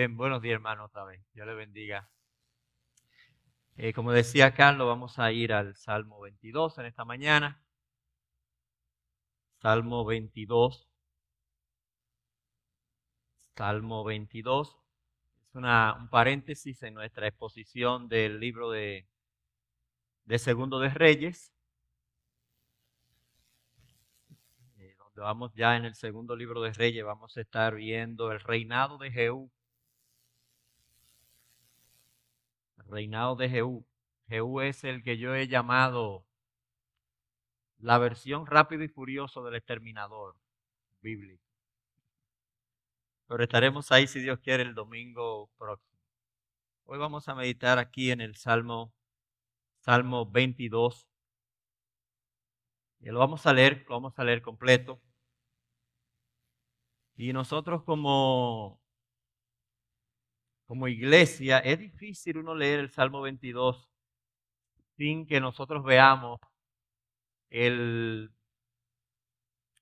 Bien, buenos días hermanos, También. vez. Dios le bendiga. Eh, como decía Carlos, vamos a ir al Salmo 22 en esta mañana. Salmo 22. Salmo 22. Es una, un paréntesis en nuestra exposición del libro de, Segundo de Reyes. Eh, donde vamos ya en el segundo libro de Reyes, vamos a estar viendo el reinado de Jehú reinado de Jehú. Jehú es el que yo he llamado la versión rápido y furioso del exterminador bíblico. Pero estaremos ahí, si Dios quiere, el domingo próximo. Hoy vamos a meditar aquí en el Salmo, Salmo 22. Y lo vamos a leer, lo vamos a leer completo. Y nosotros como como iglesia, es difícil uno leer el Salmo 22 sin que nosotros veamos el,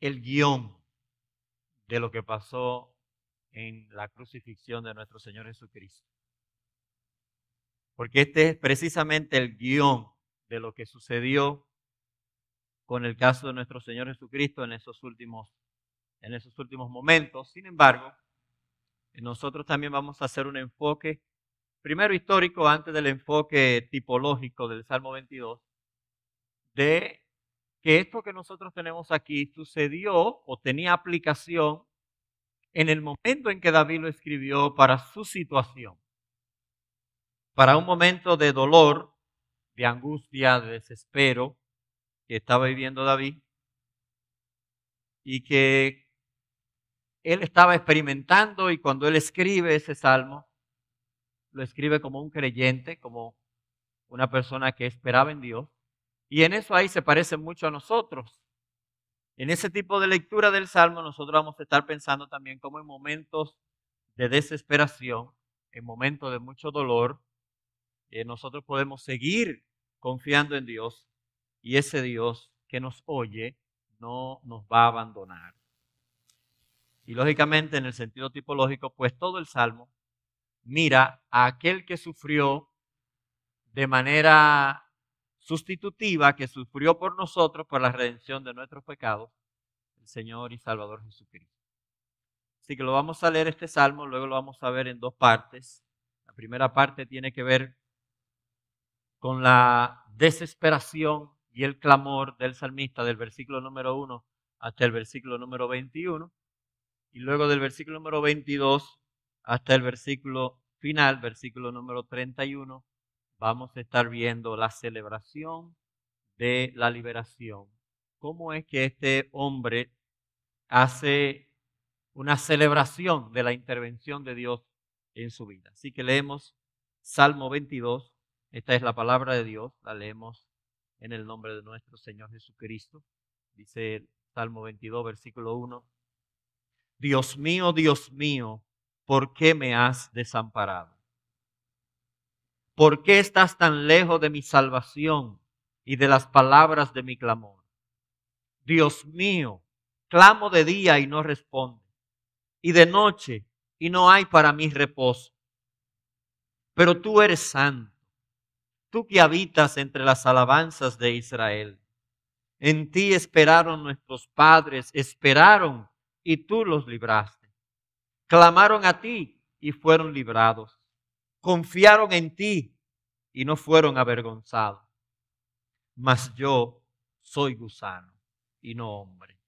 el guión de lo que pasó en la crucifixión de nuestro Señor Jesucristo. Porque este es precisamente el guión de lo que sucedió con el caso de nuestro Señor Jesucristo en esos últimos, en esos últimos momentos. Sin embargo, eh, nosotros también vamos a hacer un enfoque, primero histórico, antes del enfoque tipológico del Salmo 22, de que esto que nosotros tenemos aquí sucedió o tenía aplicación en el momento en que David lo escribió para su situación, para un momento de dolor, de angustia, de desespero que estaba viviendo David y que él estaba experimentando y cuando él escribe ese salmo, lo escribe como un creyente, como una persona que esperaba en Dios. Y en eso ahí se parece mucho a nosotros. En ese tipo de lectura del Salmo nosotros vamos a estar pensando también como en momentos de desesperación, en momentos de mucho dolor, eh, nosotros podemos seguir confiando en Dios y ese Dios que nos oye no nos va a abandonar. Y lógicamente, en el sentido tipológico, pues todo el Salmo mira a aquel que sufrió de manera sustitutiva, que sufrió por nosotros, por la redención de nuestros pecados, el Señor y Salvador Jesucristo. Así que lo vamos a leer este salmo, luego lo vamos a ver en dos partes. La primera parte tiene que ver con la desesperación y el clamor del salmista del versículo número 1 hasta el versículo número 21. Y luego del versículo número 22 hasta el versículo final, versículo número 31, vamos a estar viendo la celebración de la liberación. ¿Cómo es que este hombre hace una celebración de la intervención de Dios en su vida? Así que leemos Salmo 22. Esta es la palabra de Dios. La leemos en el nombre de nuestro Señor Jesucristo. Dice Salmo 22, versículo 1. Dios mío, Dios mío, ¿por qué me has desamparado? ¿Por qué estás tan lejos de mi salvación y de las palabras de mi clamor? Dios mío, clamo de día y no responde, y de noche y no hay para mí reposo. Pero tú eres santo, tú que habitas entre las alabanzas de Israel. En ti esperaron nuestros padres, esperaron y tú los libraste. Clamaron a ti y fueron librados. Confiaron en ti y no fueron avergonzados. Mas yo soy gusano y no hombre,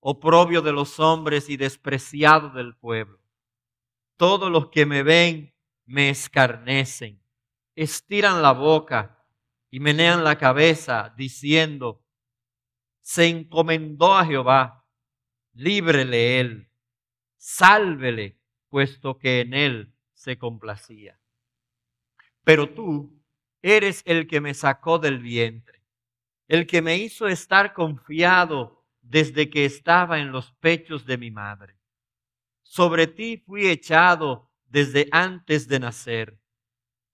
oprobio de los hombres y despreciado del pueblo. Todos los que me ven me escarnecen, estiran la boca y menean la cabeza diciendo, se encomendó a Jehová líbrele él, sálvele, puesto que en él se complacía. Pero tú eres el que me sacó del vientre, el que me hizo estar confiado desde que estaba en los pechos de mi madre. Sobre ti fui echado desde antes de nacer.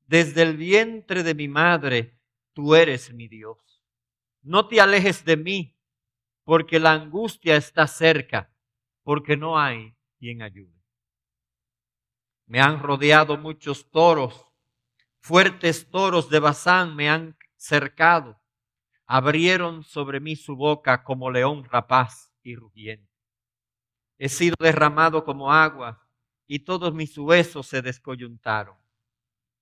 Desde el vientre de mi madre, tú eres mi Dios. No te alejes de mí, porque la angustia está cerca, porque no hay quien ayude. Me han rodeado muchos toros, fuertes toros de Bazán me han cercado, abrieron sobre mí su boca como león rapaz y rugiente. He sido derramado como agua y todos mis huesos se descoyuntaron.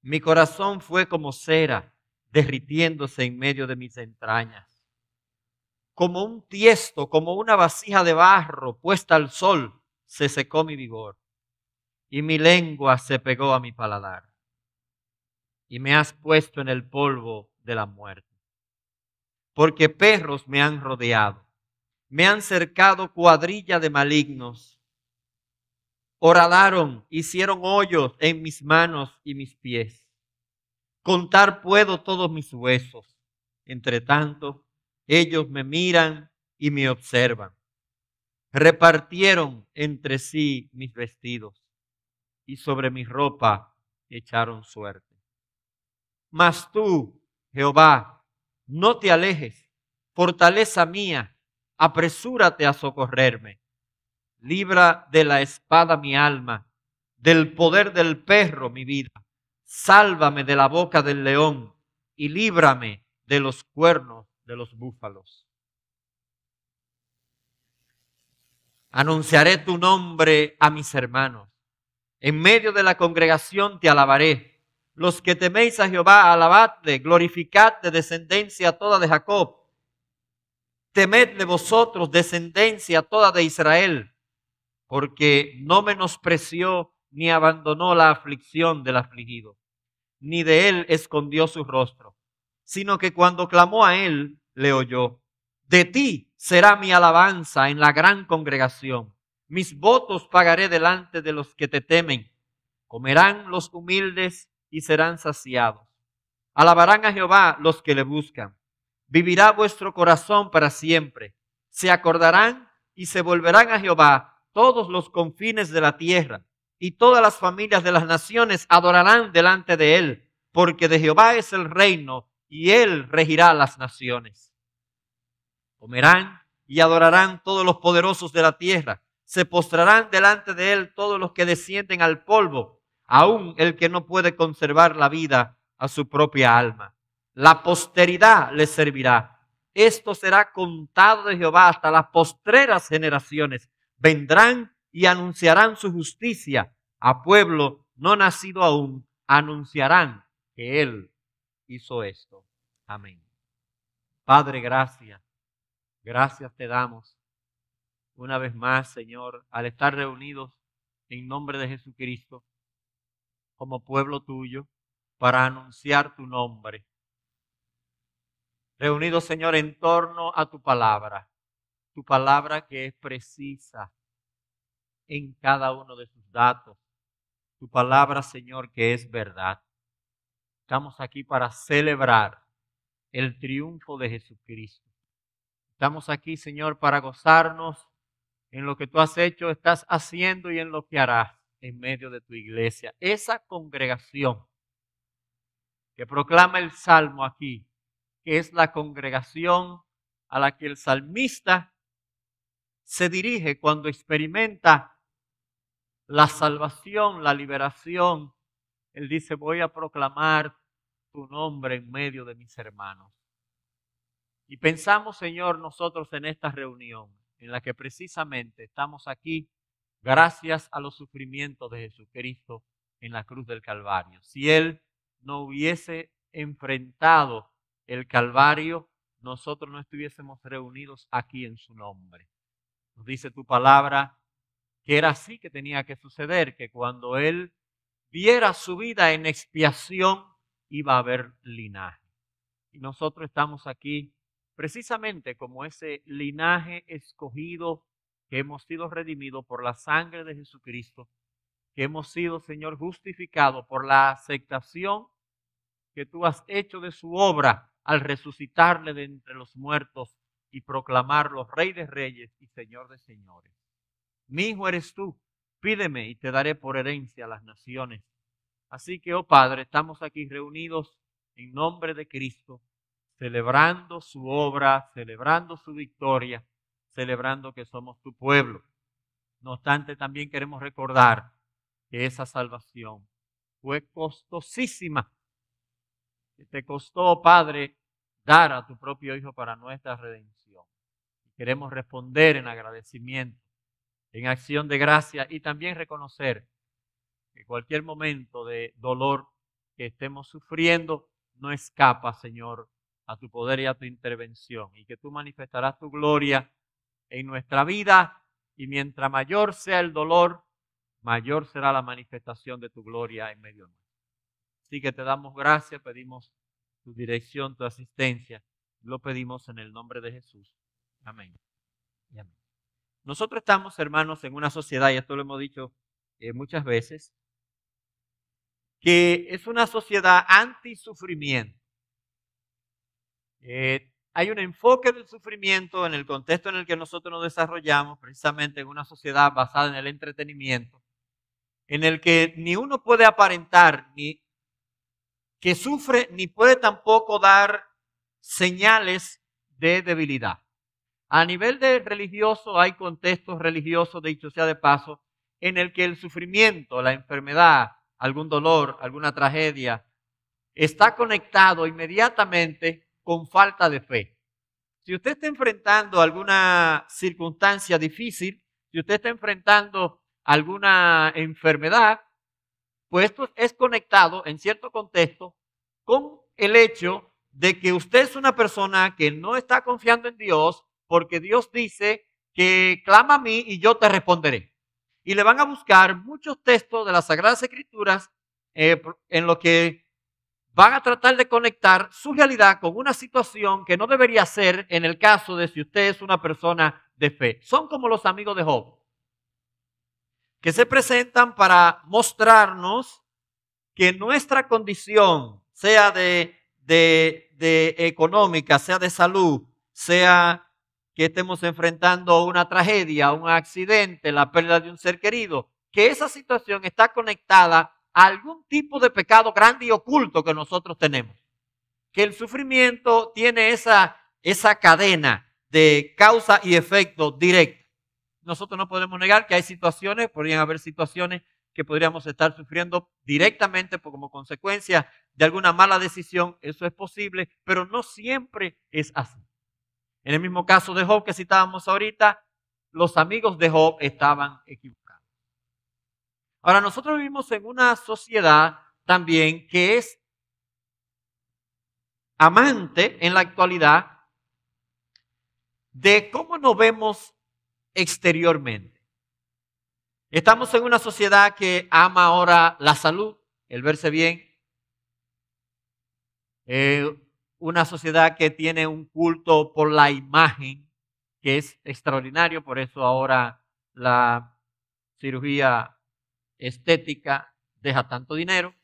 Mi corazón fue como cera, derritiéndose en medio de mis entrañas como un tiesto, como una vasija de barro puesta al sol, se secó mi vigor y mi lengua se pegó a mi paladar y me has puesto en el polvo de la muerte. Porque perros me han rodeado, me han cercado cuadrilla de malignos, horadaron, hicieron hoyos en mis manos y mis pies. Contar puedo todos mis huesos, entre tanto ellos me miran y me observan. Repartieron entre sí mis vestidos y sobre mi ropa echaron suerte. Mas tú, Jehová, no te alejes, fortaleza mía, apresúrate a socorrerme. Libra de la espada mi alma, del poder del perro mi vida. Sálvame de la boca del león y líbrame de los cuernos de los búfalos. Anunciaré tu nombre a mis hermanos. En medio de la congregación te alabaré. Los que teméis a Jehová, alabadle, glorificadle, descendencia toda de Jacob. Temedle vosotros, descendencia toda de Israel, porque no menospreció ni abandonó la aflicción del afligido, ni de él escondió su rostro sino que cuando clamó a él, le oyó. De ti será mi alabanza en la gran congregación. Mis votos pagaré delante de los que te temen. Comerán los humildes y serán saciados. Alabarán a Jehová los que le buscan. Vivirá vuestro corazón para siempre. Se acordarán y se volverán a Jehová todos los confines de la tierra, y todas las familias de las naciones adorarán delante de él, porque de Jehová es el reino y él regirá las naciones. Comerán y adorarán todos los poderosos de la tierra. Se postrarán delante de él todos los que descienden al polvo, aun el que no puede conservar la vida a su propia alma. La posteridad les servirá. Esto será contado de Jehová hasta las postreras generaciones. Vendrán y anunciarán su justicia a pueblo no nacido aún. Anunciarán que él hizo esto. Amén. Padre, gracias. Gracias te damos. Una vez más, Señor, al estar reunidos en nombre de Jesucristo, como pueblo tuyo, para anunciar tu nombre. Reunidos, Señor, en torno a tu palabra, tu palabra que es precisa en cada uno de sus datos, tu palabra, Señor, que es verdad. Estamos aquí para celebrar el triunfo de Jesucristo. Estamos aquí, Señor, para gozarnos en lo que tú has hecho, estás haciendo y en lo que harás en medio de tu iglesia. Esa congregación que proclama el Salmo aquí, que es la congregación a la que el salmista se dirige cuando experimenta la salvación, la liberación. Él dice, voy a proclamar tu nombre en medio de mis hermanos. Y pensamos, Señor, nosotros en esta reunión, en la que precisamente estamos aquí, gracias a los sufrimientos de Jesucristo en la cruz del Calvario. Si Él no hubiese enfrentado el Calvario, nosotros no estuviésemos reunidos aquí en su nombre. Nos dice tu palabra que era así que tenía que suceder, que cuando Él viera su vida en expiación, y va a haber linaje. Y nosotros estamos aquí precisamente como ese linaje escogido que hemos sido redimidos por la sangre de Jesucristo, que hemos sido, Señor, justificados por la aceptación que tú has hecho de su obra al resucitarle de entre los muertos y proclamarlo Rey de Reyes y Señor de Señores. Mi hijo eres tú, pídeme y te daré por herencia las naciones Así que, oh Padre, estamos aquí reunidos en nombre de Cristo, celebrando su obra, celebrando su victoria, celebrando que somos tu pueblo. No obstante, también queremos recordar que esa salvación fue costosísima. Que te costó, oh Padre, dar a tu propio Hijo para nuestra redención. Queremos responder en agradecimiento, en acción de gracia y también reconocer que cualquier momento de dolor que estemos sufriendo no escapa, Señor, a tu poder y a tu intervención, y que tú manifestarás tu gloria en nuestra vida, y mientras mayor sea el dolor, mayor será la manifestación de tu gloria en medio nosotros. Así que te damos gracias, pedimos tu dirección, tu asistencia, lo pedimos en el nombre de Jesús. Amén. Nosotros estamos, hermanos, en una sociedad, y esto lo hemos dicho eh, muchas veces, que es una sociedad anti-sufrimiento. Eh, hay un enfoque del sufrimiento en el contexto en el que nosotros nos desarrollamos, precisamente en una sociedad basada en el entretenimiento, en el que ni uno puede aparentar ni que sufre, ni puede tampoco dar señales de debilidad. A nivel de religioso hay contextos religiosos, dicho sea de paso, en el que el sufrimiento, la enfermedad, algún dolor, alguna tragedia, está conectado inmediatamente con falta de fe. Si usted está enfrentando alguna circunstancia difícil, si usted está enfrentando alguna enfermedad, pues esto es conectado en cierto contexto con el hecho de que usted es una persona que no está confiando en Dios porque Dios dice que clama a mí y yo te responderé y le van a buscar muchos textos de las Sagradas Escrituras eh, en lo que van a tratar de conectar su realidad con una situación que no debería ser en el caso de si usted es una persona de fe. Son como los amigos de Job, que se presentan para mostrarnos que nuestra condición, sea de económica, sea de salud, sea que estemos enfrentando una tragedia, un accidente, la pérdida de un ser querido, que esa situación está conectada a algún tipo de pecado grande y oculto que nosotros tenemos. Que el sufrimiento tiene esa, esa cadena de causa y efecto directo. Nosotros no podemos negar que hay situaciones, podrían haber situaciones que podríamos estar sufriendo directamente como consecuencia de alguna mala decisión, eso es posible, pero no siempre es así. En el mismo caso de Job que citábamos ahorita, los amigos de Job estaban equivocados. Ahora, nosotros vivimos en una sociedad también que es amante en la actualidad de cómo nos vemos exteriormente. Estamos en una sociedad que ama ahora la salud, el verse bien, una sociedad que tiene un culto por la imagen, que es extraordinario, por eso ahora la cirugía estética deja tanto dinero.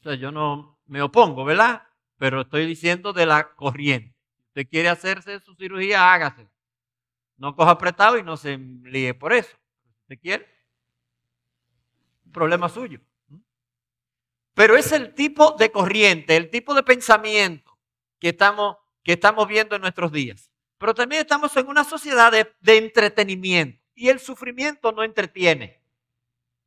O sea, yo no me opongo, ¿verdad? Pero estoy diciendo de la corriente. Usted quiere hacerse su cirugía, hágase. No coja apretado y no se líe por eso. Usted quiere. Un problema suyo. Pero es el tipo de corriente, el tipo de pensamiento que estamos, que estamos viendo en nuestros días. Pero también estamos en una sociedad de, entretenimiento y el sufrimiento no entretiene.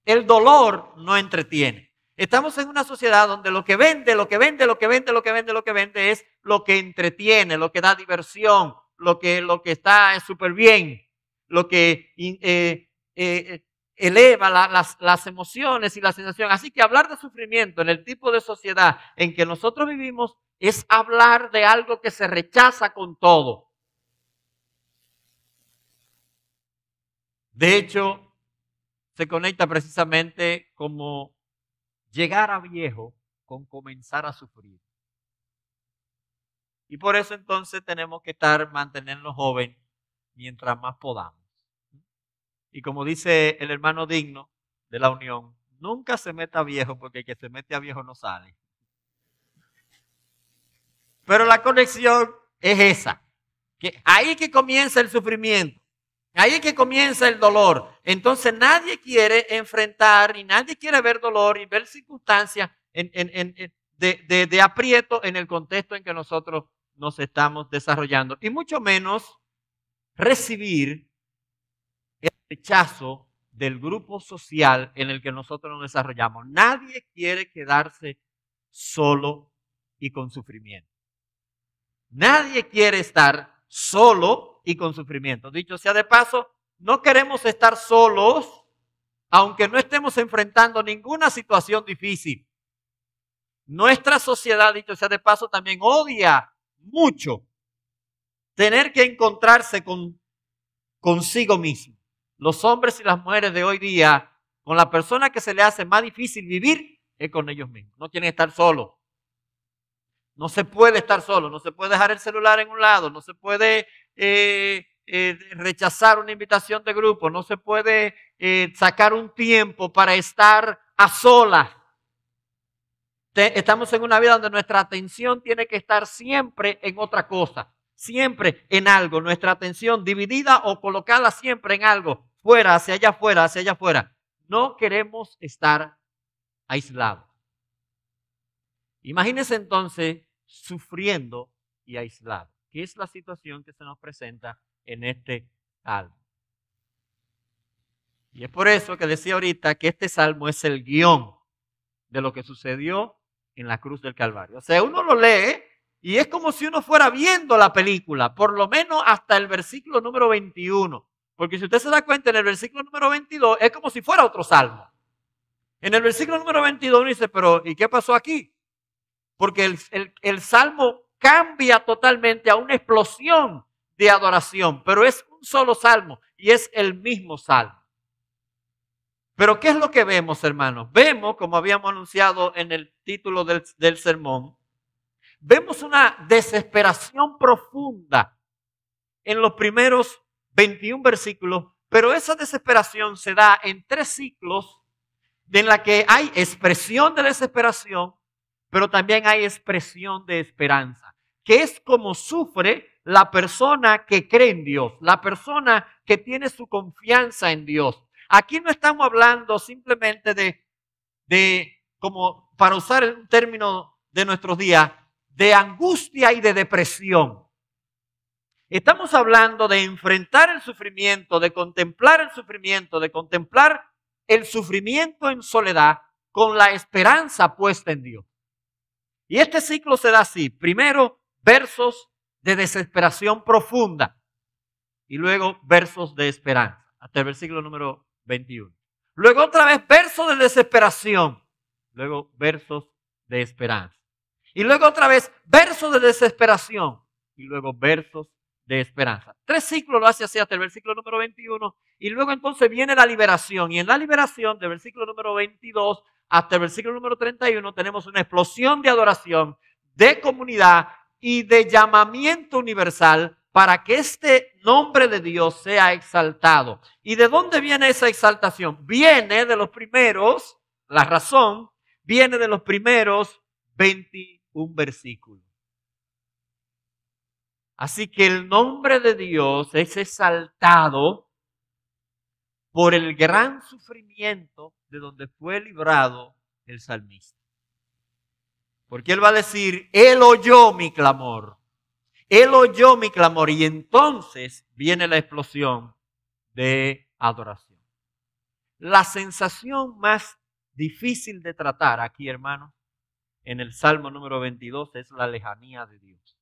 El dolor no entretiene. Estamos en una sociedad donde lo que vende, lo que vende, lo que vende, lo que vende, lo que vende es lo que entretiene, lo que da diversión, lo que, lo que está súper bien, lo que eh, eh, eh, eleva las, emociones y la sensación. Así que hablar de sufrimiento en el tipo de sociedad en que nosotros vivimos es hablar de algo que se rechaza con todo. De hecho, se conecta precisamente como llegar a viejo con comenzar a sufrir. Y por eso entonces tenemos que estar, manteniendo joven mientras más podamos. Y como dice el hermano digno de la unión, nunca se meta viejo porque el que se mete a viejo no sale. Pero la conexión es esa. Que ahí que comienza el sufrimiento. Ahí es que comienza el dolor. Entonces nadie quiere enfrentar y nadie quiere ver dolor y ver circunstancias de, aprieto en el contexto en que nosotros nos estamos desarrollando. Y mucho menos recibir rechazo del grupo social en el que nosotros nos desarrollamos. Nadie quiere quedarse solo y con sufrimiento. Nadie quiere estar solo y con sufrimiento. Dicho sea de paso, no queremos estar solos aunque no estemos enfrentando ninguna situación difícil. Nuestra sociedad, dicho sea de paso, también odia mucho tener que encontrarse con consigo mismo los hombres y las mujeres de hoy día, con la persona que se le hace más difícil vivir, es con ellos mismos. No quieren estar solos. No se puede estar solo, no se puede dejar el celular en un lado, no se puede eh, eh, rechazar una invitación de grupo, no se puede eh, sacar un tiempo para estar a solas. estamos en una vida donde nuestra atención tiene que estar siempre en otra cosa siempre en algo, nuestra atención dividida o colocada siempre en algo, fuera, hacia allá afuera, hacia allá afuera. No queremos estar aislados. Imagínense entonces sufriendo y aislado, que es la situación que se nos presenta en este salmo. Y es por eso que decía ahorita que este salmo es el guión de lo que sucedió en la cruz del Calvario. O sea, uno lo lee y es como si uno fuera viendo la película, por lo menos hasta el versículo número 21. Porque si usted se da cuenta, en el versículo número 22 es como si fuera otro salmo. En el versículo número 22 uno dice, pero ¿y qué pasó aquí? Porque el, salmo cambia totalmente a una explosión de adoración, pero es un solo salmo y es el mismo salmo. Pero ¿qué es lo que vemos, hermanos? Vemos, como habíamos anunciado en el título del sermón, Vemos una desesperación profunda en los primeros 21 versículos, pero esa desesperación se da en tres ciclos en la que hay expresión de desesperación, pero también hay expresión de esperanza, que es como sufre la persona que cree en Dios, la persona que tiene su confianza en Dios. Aquí no estamos hablando simplemente de, de como para usar un término de nuestros días, de angustia y de depresión. Estamos hablando de enfrentar el sufrimiento, de contemplar el sufrimiento, de contemplar el sufrimiento en soledad con la esperanza puesta en Dios. Y este ciclo se da así. Primero, versos de desesperación profunda y luego versos de esperanza, hasta el versículo número 21. Luego otra vez versos de desesperación, luego versos de esperanza. Y luego otra vez, versos de desesperación. Y luego versos de esperanza. Tres ciclos lo hace así hasta el versículo número 21. Y luego entonces viene la liberación. Y en la liberación del versículo número 22 hasta el versículo número 31 tenemos una explosión de adoración, de comunidad y de llamamiento universal para que este nombre de Dios sea exaltado. ¿Y de dónde viene esa exaltación? Viene de los primeros, la razón, viene de los primeros 21 un versículo. Así que el nombre de Dios es exaltado por el gran sufrimiento de donde fue librado el salmista. Porque él va a decir, él oyó mi clamor, él oyó mi clamor y entonces viene la explosión de adoración. La sensación más difícil de tratar aquí, hermanos, en el Salmo número 22 es la lejanía de Dios.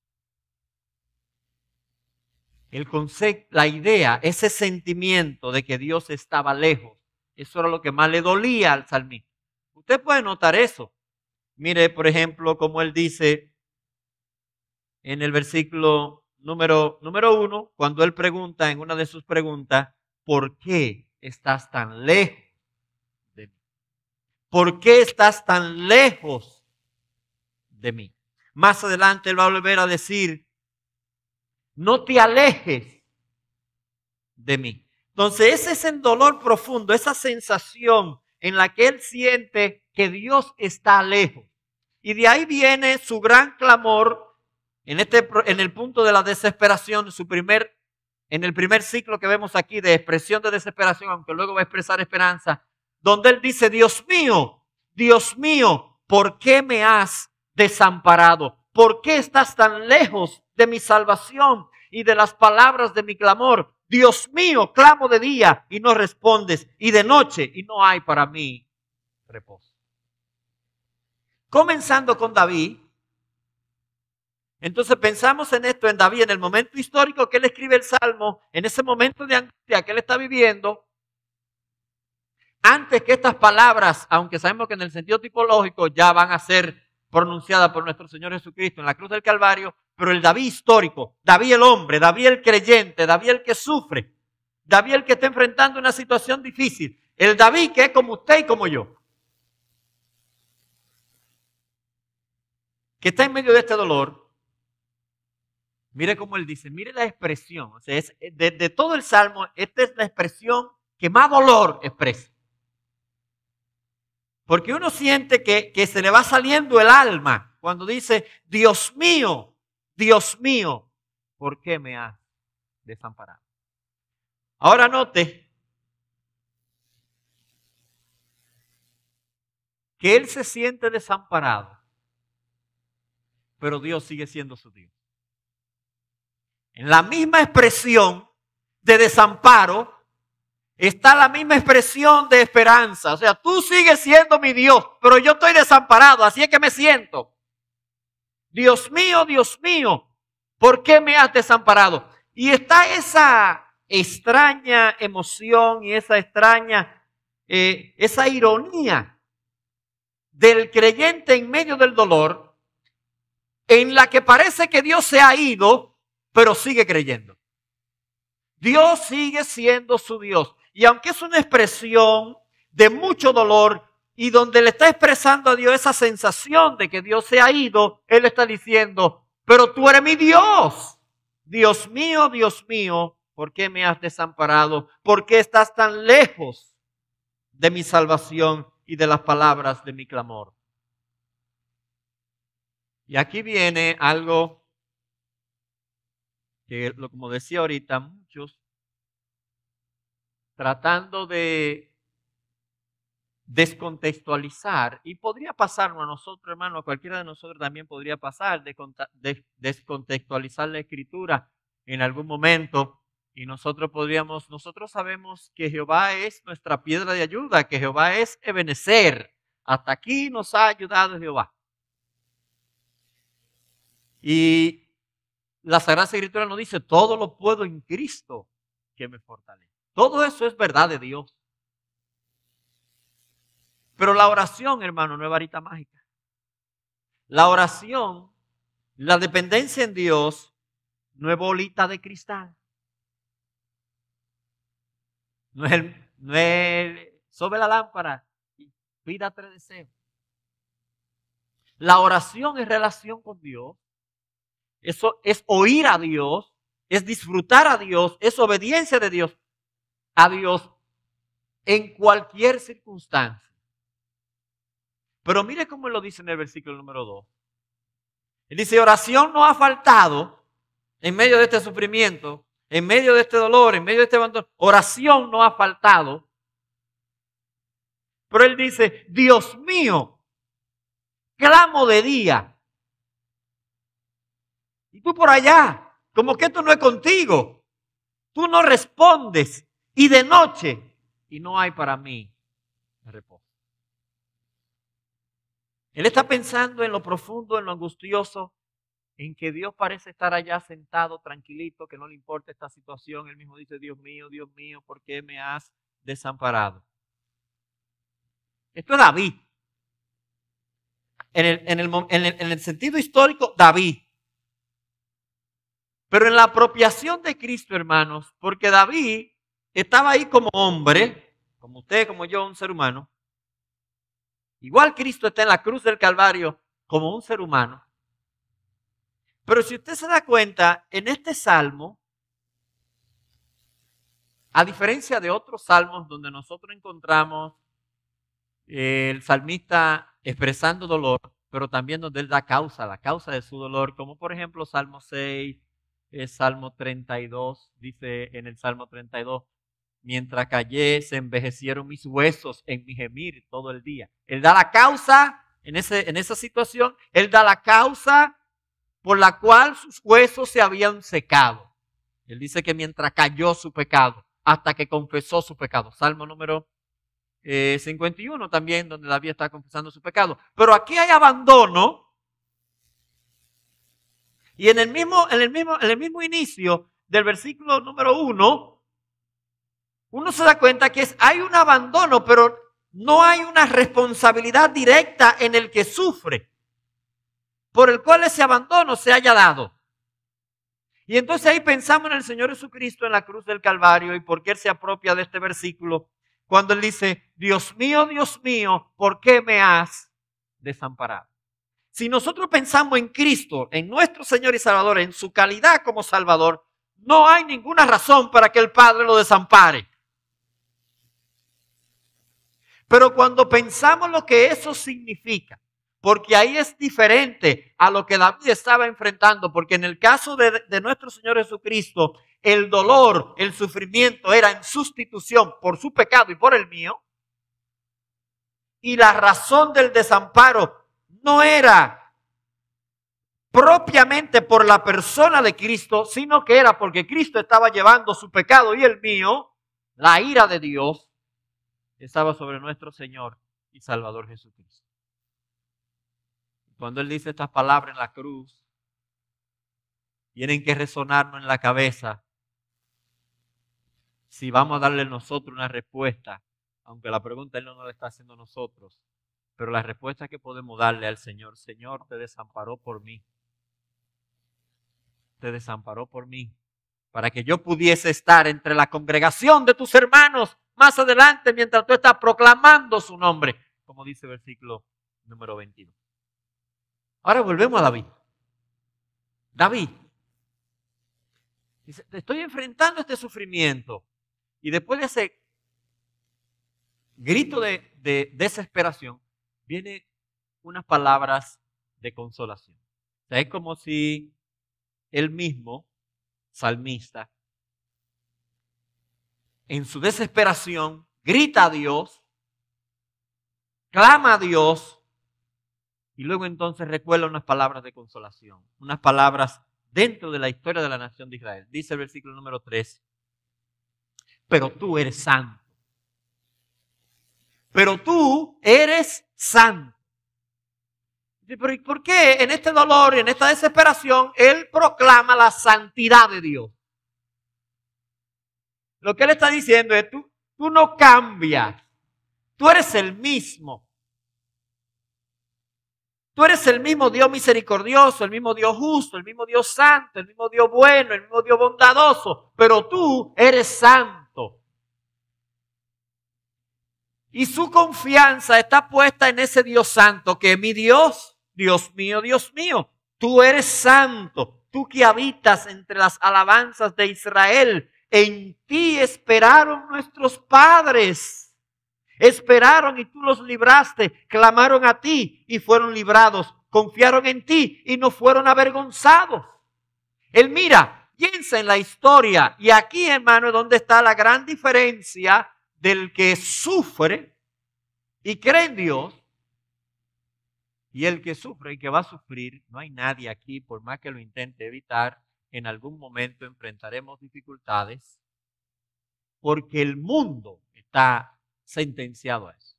El concepto, la idea, ese sentimiento de que Dios estaba lejos, eso era lo que más le dolía al salmista. Usted puede notar eso. Mire, por ejemplo, como él dice en el versículo número, número uno, cuando él pregunta en una de sus preguntas, ¿por qué estás tan lejos de ¿Por qué estás tan lejos de mí. Más adelante él va a volver a decir, no te alejes de mí. Entonces ese es el dolor profundo, esa sensación en la que él siente que Dios está lejos. Y de ahí viene su gran clamor en, este, en el punto de la desesperación, su primer, en el primer ciclo que vemos aquí de expresión de desesperación, aunque luego va a expresar esperanza, donde él dice, Dios mío, Dios mío, ¿por qué me has desamparado? ¿Por qué estás tan lejos de mi salvación y de las palabras de mi clamor? Dios mío, clamo de día y no respondes, y de noche y no hay para mí reposo. Comenzando con David, entonces pensamos en esto, en David, en el momento histórico que él escribe el Salmo, en ese momento de angustia que él está viviendo, antes que estas palabras, aunque sabemos que en el sentido tipológico ya van a ser pronunciada por nuestro Señor Jesucristo en la cruz del Calvario, pero el David histórico, David el hombre, David el creyente, David el que sufre, David el que está enfrentando una situación difícil, el David que es como usted y como yo, que está en medio de este dolor, mire cómo él dice, mire la expresión, de todo el salmo, esta es la expresión que más dolor expresa. Porque uno siente que, se le va saliendo el alma cuando dice, Dios mío, Dios mío, ¿por qué me ha desamparado? Ahora note que él se siente desamparado, pero Dios sigue siendo su Dios. En la misma expresión de desamparo Está la misma expresión de esperanza. O sea, tú sigues siendo mi Dios, pero yo estoy desamparado, así es que me siento. Dios mío, Dios mío, ¿por qué me has desamparado? Y está esa extraña emoción y esa extraña, eh, esa ironía del creyente en medio del dolor, en la que parece que Dios se ha ido, pero sigue creyendo. Dios sigue siendo su Dios. Y aunque es una expresión de mucho dolor y donde le está expresando a Dios esa sensación de que Dios se ha ido, Él está diciendo, pero tú eres mi Dios. Dios mío, Dios mío, ¿por qué me has desamparado? ¿Por qué estás tan lejos de mi salvación y de las palabras de mi clamor? Y aquí viene algo que, como decía ahorita, muchos tratando de descontextualizar, y podría pasarlo a nosotros, hermano, a cualquiera de nosotros también podría pasar, de, descontextualizar la escritura en algún momento, y nosotros podríamos, nosotros sabemos que Jehová es nuestra piedra de ayuda, que Jehová es Ebenecer, hasta aquí nos ha ayudado Jehová. Y la Sagrada Escritura nos dice, todo lo puedo en Cristo que me fortalece. Todo eso es verdad de Dios. Pero la oración, hermano, no es varita mágica. La oración, la dependencia en Dios, no es bolita de cristal. No es, sobre la lámpara y pida tres deseos. La oración es relación con Dios. Eso es oír a Dios, es disfrutar a Dios, es obediencia de Dios a Dios en cualquier circunstancia. Pero mire cómo lo dice en el versículo número 2. Él dice, oración no ha faltado en medio de este sufrimiento, en medio de este dolor, en medio de este abandono. Oración no ha faltado. Pero él dice, Dios mío, clamo de día. Y tú por allá, como que esto no es contigo. Tú no respondes y de noche, y no hay para mí reposo. Él está pensando en lo profundo, en lo angustioso, en que Dios parece estar allá sentado, tranquilito, que no le importa esta situación. Él mismo dice, Dios mío, Dios mío, ¿por qué me has desamparado? Esto es David. En el, en el sentido histórico, David. Pero en la apropiación de Cristo, hermanos, porque David estaba ahí como hombre, como usted, como yo, un ser humano. Igual Cristo está en la cruz del Calvario como un ser humano. Pero si usted se da cuenta, en este salmo, a diferencia de otros salmos donde nosotros encontramos eh, el salmista expresando dolor, pero también donde él da causa, la causa de su dolor, como por ejemplo Salmo 6, eh, Salmo 32, dice en el Salmo 32, Mientras callé, se envejecieron mis huesos en mi gemir todo el día. Él da la causa en, esa situación, él da la causa por la cual sus huesos se habían secado. Él dice que mientras cayó su pecado, hasta que confesó su pecado. Salmo número 51 eh, también, donde David está confesando su pecado. Pero aquí hay abandono. Y en el mismo, en el mismo inicio del versículo número 1, uno se da cuenta que es, hay un abandono, pero no hay una responsabilidad directa en el que sufre, por el cual ese abandono se haya dado. Y entonces ahí pensamos en el Señor Jesucristo en la cruz del Calvario y por qué Él se apropia de este versículo cuando Él dice, Dios mío, Dios mío, ¿por qué me has desamparado? Si nosotros pensamos en Cristo, en nuestro Señor y Salvador, en su calidad como Salvador, no hay ninguna razón para que el Padre lo desampare. Pero cuando pensamos lo que eso significa, porque ahí es diferente a lo que David estaba enfrentando, porque en el caso de, nuestro Señor Jesucristo, el dolor, el sufrimiento era en sustitución por su pecado y por el mío, y la razón del desamparo no era propiamente por la persona de Cristo, sino que era porque Cristo estaba llevando su pecado y el mío, la ira de Dios, estaba sobre nuestro Señor y Salvador Jesucristo. Cuando Él dice estas palabras en la cruz, tienen que resonarnos en la cabeza si vamos a darle nosotros una respuesta, aunque la pregunta Él no nos la está haciendo nosotros, pero la respuesta que podemos darle al Señor, Señor, te desamparó por mí, te desamparó por mí, para que yo pudiese estar entre la congregación de tus hermanos más adelante mientras tú estás proclamando su nombre, como dice el versículo número 22. Ahora volvemos a David. David. Dice, estoy enfrentando este sufrimiento. Y después de ese grito de, desesperación, viene unas palabras de consolación. O sea, es como si él mismo, salmista, en su desesperación, grita a Dios, clama a Dios y luego entonces recuerda unas palabras de consolación, unas palabras dentro de la historia de la nación de Israel. Dice el versículo número 3, pero tú eres santo. Pero tú eres santo. ¿Por qué en este dolor y en esta desesperación él proclama la santidad de Dios? Lo que él está diciendo es, tú, tú no cambias, tú eres el mismo. Tú eres el mismo Dios misericordioso, el mismo Dios justo, el mismo Dios santo, el mismo Dios bueno, el mismo Dios bondadoso, pero tú eres santo. Y su confianza está puesta en ese Dios santo, que es mi Dios, Dios mío, Dios mío, tú eres santo, tú que habitas entre las alabanzas de Israel, en ti esperaron nuestros padres. Esperaron y tú los libraste, clamaron a ti y fueron librados, confiaron en ti y no fueron avergonzados. Él mira, piensa en la historia y aquí, hermano, es donde está la gran diferencia del que sufre y cree en Dios y el que sufre y que va a sufrir. No hay nadie aquí, por más que lo intente evitar, en algún momento enfrentaremos dificultades porque el mundo está sentenciado a eso.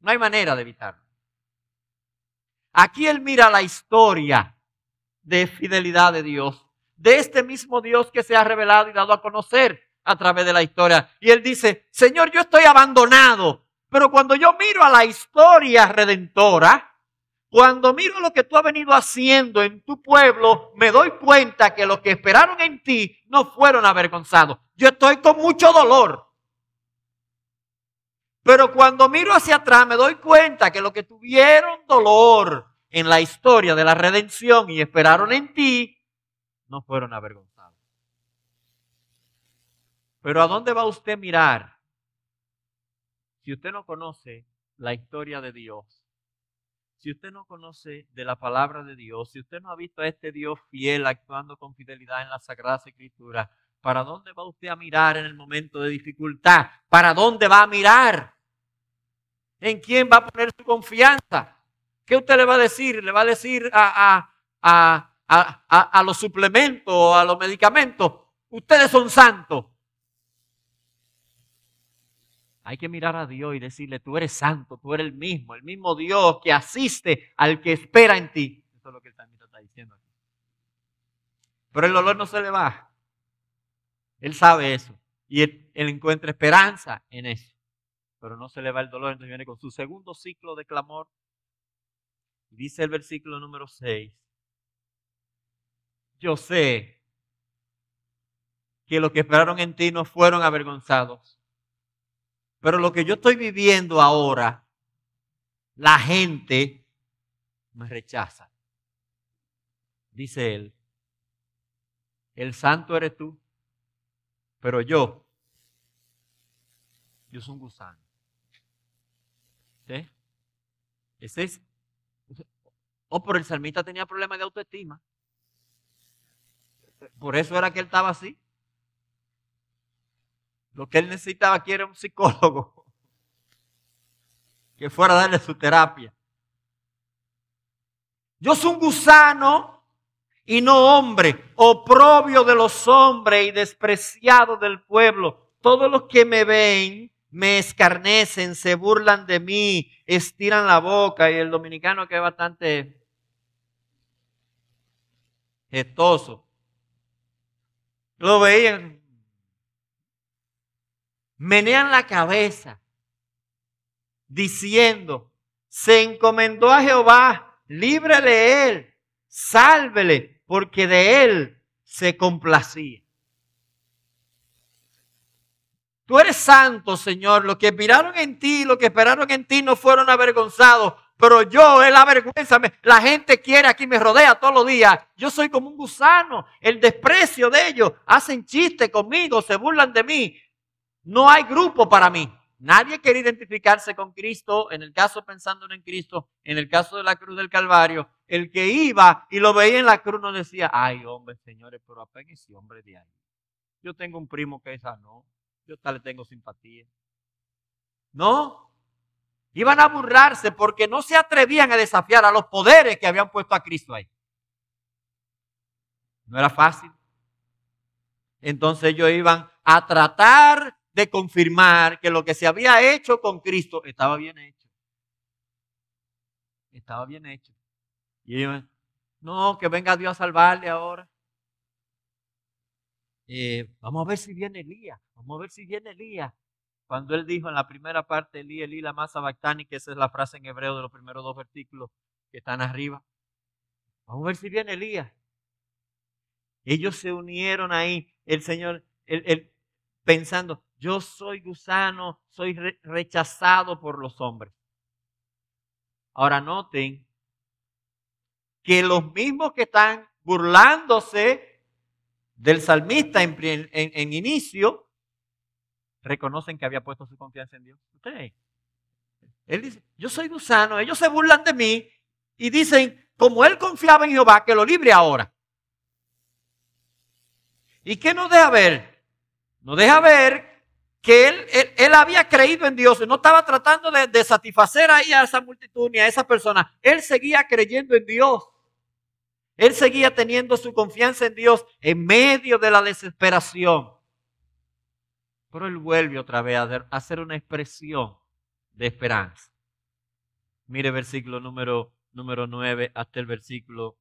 No hay manera de evitarlo. Aquí él mira la historia de fidelidad de Dios, de este mismo Dios que se ha revelado y dado a conocer a través de la historia. Y él dice, Señor, yo estoy abandonado, pero cuando yo miro a la historia redentora, cuando miro lo que tú has venido haciendo en tu pueblo, me doy cuenta que los que esperaron en ti no fueron avergonzados. Yo estoy con mucho dolor. Pero cuando miro hacia atrás, me doy cuenta que los que tuvieron dolor en la historia de la redención y esperaron en ti, no fueron avergonzados. Pero ¿a dónde va usted a mirar si usted no conoce la historia de Dios? Si usted no conoce de la palabra de Dios, si usted no ha visto a este Dios fiel actuando con fidelidad en la Sagradas Escrituras, ¿para dónde va usted a mirar en el momento de dificultad? ¿Para dónde va a mirar? ¿En quién va a poner su confianza? ¿Qué usted le va a decir? ¿Le va a decir a, a, los suplementos, o a los medicamentos? Ustedes son santos. Hay que mirar a Dios y decirle, tú eres santo, tú eres el mismo, el mismo Dios que asiste al que espera en ti. Eso es lo que el salmista está diciendo aquí. Pero el dolor no se le va. Él sabe eso. Y él, encuentra esperanza en eso. Pero no se le va el dolor. Entonces viene con su segundo ciclo de clamor. Dice el versículo número 6. Yo sé que los que esperaron en ti no fueron avergonzados pero lo que yo estoy viviendo ahora, la gente me rechaza. Dice él, el santo eres tú, pero yo, yo soy un gusano. ¿Sí? Ese es. O por el salmista tenía problemas de autoestima. Por eso era que él estaba así. Lo que él necesitaba aquí era un psicólogo que fuera a darle su terapia. Yo soy un gusano y no hombre, oprobio de los hombres y despreciado del pueblo. Todos los que me ven me escarnecen, se burlan de mí, estiran la boca. Y el dominicano que es bastante gestoso. Lo veían, menean la cabeza diciendo, se encomendó a Jehová, líbrele él, sálvele, porque de él se complacía. Tú eres santo, Señor. Los que miraron en ti, los que esperaron en ti, no fueron avergonzados. Pero yo, es la vergüenza. La gente quiere aquí, me rodea todos los días. Yo soy como un gusano. El desprecio de ellos. Hacen chiste conmigo, se burlan de mí. No hay grupo para mí. Nadie quiere identificarse con Cristo, en el caso pensando en Cristo, en el caso de la cruz del Calvario. El que iba y lo veía en la cruz no decía, ay hombre, señores, pero ese hombre de ahí. Yo tengo un primo que es ah, no, yo tal le tengo simpatía. No, iban a burlarse porque no se atrevían a desafiar a los poderes que habían puesto a Cristo ahí. No era fácil. Entonces ellos iban a tratar de confirmar que lo que se había hecho con Cristo estaba bien hecho. Estaba bien hecho. Y ellos, no, que venga Dios a salvarle ahora. Eh, vamos a ver si viene Elías, vamos a ver si viene Elías. Cuando él dijo en la primera parte, Elías, Elías, la masa bactánica, que esa es la frase en hebreo de los primeros dos versículos que están arriba. Vamos a ver si viene Elías. Ellos se unieron ahí, el Señor, el, pensando, yo soy gusano, soy rechazado por los hombres. Ahora noten que los mismos que están burlándose del salmista en, inicio, reconocen que había puesto su confianza en Dios. él dice, yo soy gusano, ellos se burlan de mí y dicen, como él confiaba en Jehová, que lo libre ahora. ¿Y qué nos deja ver? Nos deja ver que él, él, había creído en Dios y no estaba tratando de, satisfacer ahí a esa multitud ni a esa persona. Él seguía creyendo en Dios. Él seguía teniendo su confianza en Dios en medio de la desesperación. Pero él vuelve otra vez a hacer una expresión de esperanza. Mire versículo número, número 9 hasta el versículo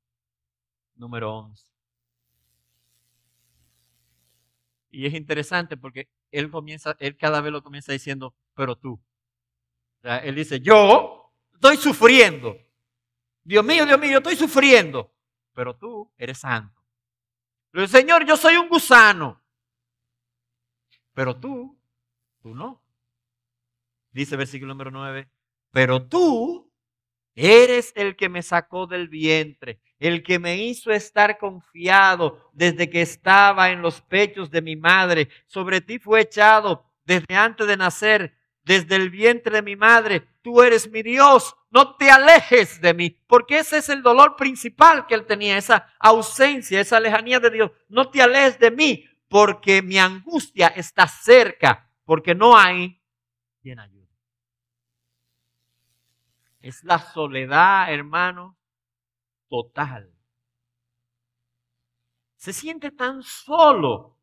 número 11. Y es interesante porque él, comienza, él cada vez lo comienza diciendo, pero tú. él dice, yo estoy sufriendo. Dios mío, Dios mío, yo estoy sufriendo. Pero tú eres santo. El Señor, yo soy un gusano. Pero tú, tú no. Dice versículo número 9, pero tú Eres el que me sacó del vientre, el que me hizo estar confiado desde que estaba en los pechos de mi madre. Sobre ti fue echado desde antes de nacer, desde el vientre de mi madre. Tú eres mi Dios, no te alejes de mí, porque ese es el dolor principal que él tenía, esa ausencia, esa lejanía de Dios. No te alejes de mí, porque mi angustia está cerca, porque no hay quien es la soledad, hermano, total. Se siente tan solo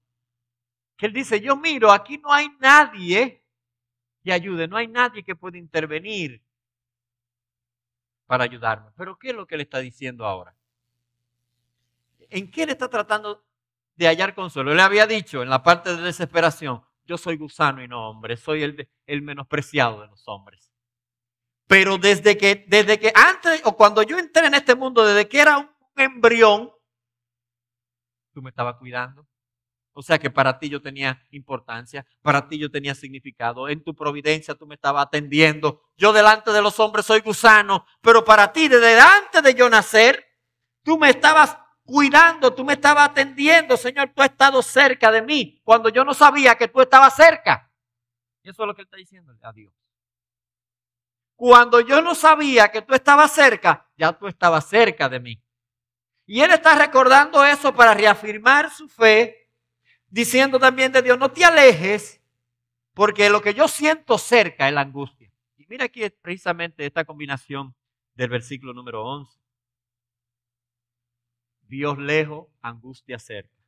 que él dice, yo miro, aquí no hay nadie que ayude, no hay nadie que pueda intervenir para ayudarme. Pero ¿qué es lo que le está diciendo ahora? ¿En qué le está tratando de hallar consuelo? Le había dicho en la parte de desesperación, yo soy gusano y no hombre, soy el, el menospreciado de los hombres. Pero desde que, desde que antes, o cuando yo entré en este mundo, desde que era un embrión, tú me estabas cuidando. O sea que para ti yo tenía importancia, para ti yo tenía significado, en tu providencia tú me estabas atendiendo. Yo delante de los hombres soy gusano, pero para ti desde antes de yo nacer, tú me estabas cuidando, tú me estabas atendiendo, Señor, tú has estado cerca de mí cuando yo no sabía que tú estabas cerca. Y eso es lo que él está diciendo a Dios. Cuando yo no sabía que tú estabas cerca, ya tú estabas cerca de mí. Y él está recordando eso para reafirmar su fe, diciendo también de Dios, no te alejes, porque lo que yo siento cerca es la angustia. Y mira aquí precisamente esta combinación del versículo número 11. Dios lejos, angustia cerca.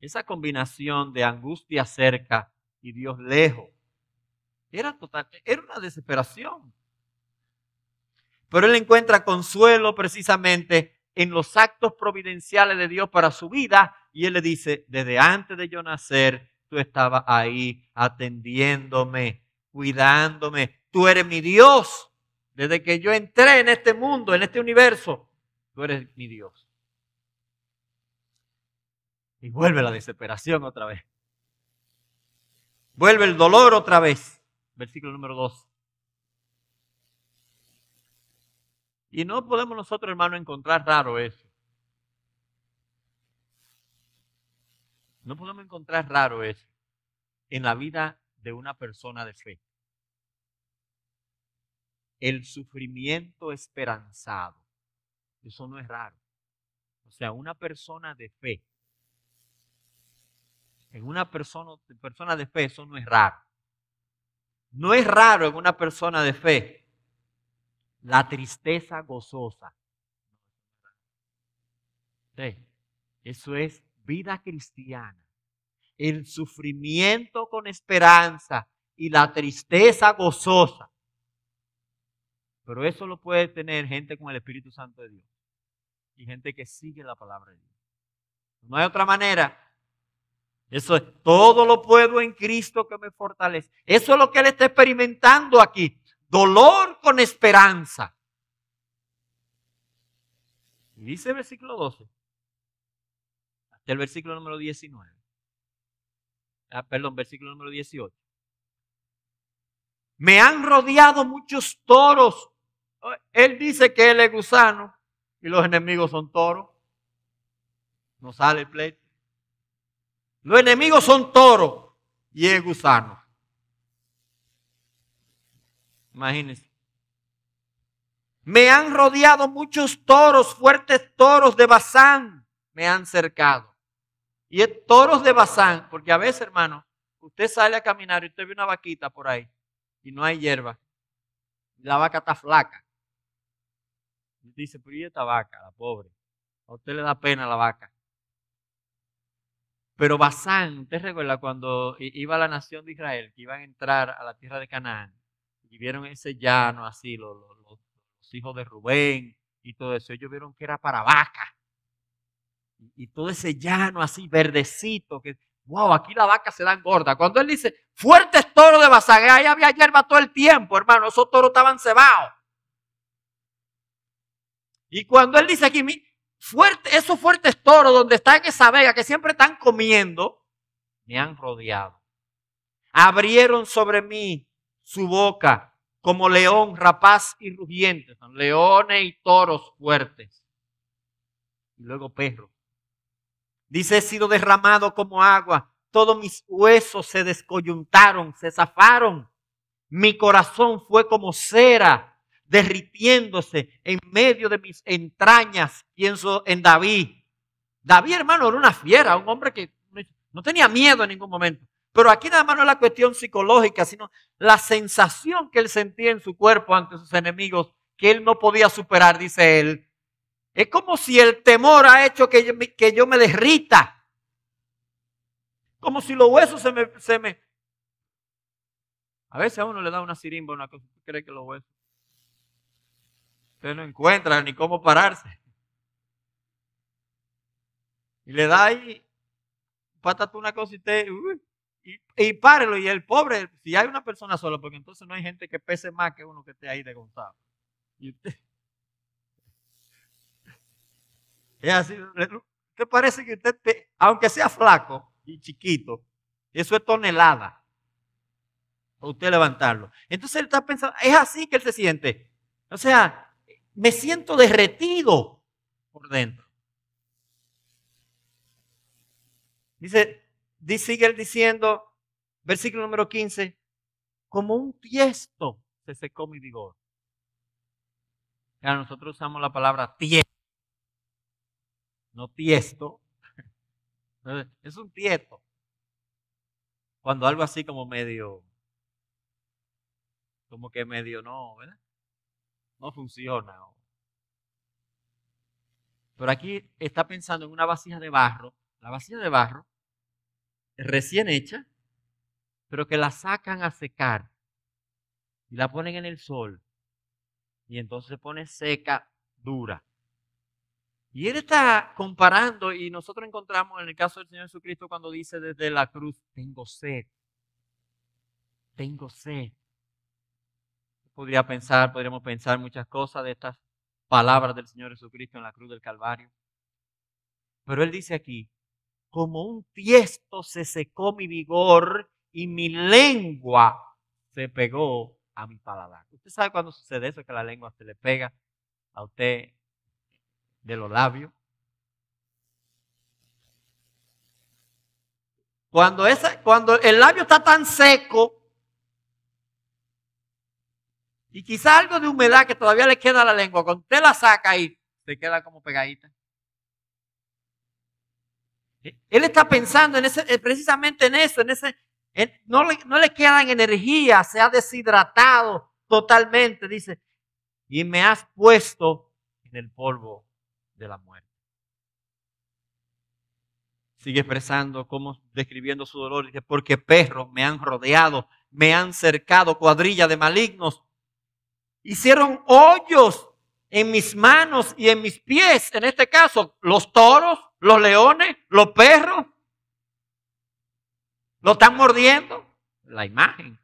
Esa combinación de angustia cerca y Dios lejos era total, era una desesperación. Pero él encuentra consuelo precisamente en los actos providenciales de Dios para su vida y él le dice, desde antes de yo nacer, tú estabas ahí atendiéndome, cuidándome, tú eres mi Dios. Desde que yo entré en este mundo, en este universo, tú eres mi Dios. Y vuelve la desesperación otra vez. Vuelve el dolor otra vez versículo número 2. Y no podemos nosotros, hermano, encontrar raro eso. No podemos encontrar raro eso en la vida de una persona de fe. El sufrimiento esperanzado. Eso no es raro. O sea, una persona de fe. En una persona, persona de fe eso no es raro. No es raro en una persona de fe la tristeza gozosa. eso es vida cristiana. El sufrimiento con esperanza y la tristeza gozosa. Pero eso lo puede tener gente con el Espíritu Santo de Dios y gente que sigue la palabra de Dios. No hay otra manera eso es, todo lo puedo en Cristo que me fortalece. Eso es lo que él está experimentando aquí. Dolor con esperanza. Y dice el versículo 12, hasta el versículo número 19. Ah, perdón, versículo número 18. Me han rodeado muchos toros. Él dice que él es gusano y los enemigos son toros. No sale el pleito. Los enemigos son toros y es gusano. Imagínense. Me han rodeado muchos toros, fuertes toros de Bazán, me han cercado. Y es toros de Bazán, porque a veces, hermano, usted sale a caminar y usted ve una vaquita por ahí y no hay hierba. La vaca está flaca. Y dice, pero ¿y esta vaca, la pobre? A usted le da pena la vaca. Pero Basán, ¿usted recuerda cuando iba la nación de Israel, que iban a entrar a la tierra de Canaán, y vieron ese llano así, los, hijos de Rubén y todo eso, ellos vieron que era para vaca. Y, todo ese llano así, verdecito, que, wow, aquí la vaca se dan gorda. Cuando él dice, fuertes toros de Basán, ahí había hierba todo el tiempo, hermano, esos toros estaban cebados. Y cuando él dice aquí, Fuerte, esos fuertes toros donde están esa vega que siempre están comiendo, me han rodeado. Abrieron sobre mí su boca como león rapaz y rugiente. Son leones y toros fuertes. Y luego perro. Dice, he sido derramado como agua. Todos mis huesos se descoyuntaron, se zafaron. Mi corazón fue como cera derritiéndose en medio de mis entrañas. Pienso en David. David, hermano, era una fiera, un hombre que no tenía miedo en ningún momento. Pero aquí nada más no es la cuestión psicológica, sino la sensación que él sentía en su cuerpo ante sus enemigos que él no podía superar, dice él. Es como si el temor ha hecho que yo, me derrita. Como si los huesos se me, se me... A veces a uno le da una sirimba, una cosa, cree que los huesos. Usted no encuentra ni cómo pararse. Y le da ahí, tú una cosa y usted, uh, y, párelo. Y el pobre, si hay una persona sola, porque entonces no hay gente que pese más que uno que esté ahí de Y usted, es así, usted parece que usted, aunque sea flaco y chiquito, eso es tonelada. usted levantarlo. Entonces él está pensando, es así que él se siente. O sea, me siento derretido por dentro. Dice, sigue diciendo, versículo número 15, como un tiesto se secó mi vigor. Ya nosotros usamos la palabra tiesto, no tiesto. Es un tiesto. Cuando algo así como medio, como que medio no, ¿verdad? no funciona. Pero aquí está pensando en una vasija de barro, la vasija de barro, recién hecha, pero que la sacan a secar y la ponen en el sol. Y entonces se pone seca, dura. Y él está comparando y nosotros encontramos en el caso del Señor Jesucristo cuando dice desde la cruz, tengo sed, tengo sed podría pensar, podríamos pensar muchas cosas de estas palabras del Señor Jesucristo en la cruz del Calvario. Pero Él dice aquí, como un tiesto se secó mi vigor y mi lengua se pegó a mi paladar. Usted sabe cuando sucede eso, que la lengua se le pega a usted de los labios. Cuando, esa, cuando el labio está tan seco y quizá algo de humedad que todavía le queda a la lengua. Cuando usted la saca y se queda como pegadita. Eh, él está pensando en ese, eh, precisamente en eso, en ese, no, le, no quedan energía, se ha deshidratado totalmente, dice, y me has puesto en el polvo de la muerte. Sigue expresando, como describiendo su dolor, dice, porque perros me han rodeado, me han cercado, cuadrilla de malignos hicieron hoyos en mis manos y en mis pies, en este caso, los toros, los leones, los perros. Lo están mordiendo. La imagen.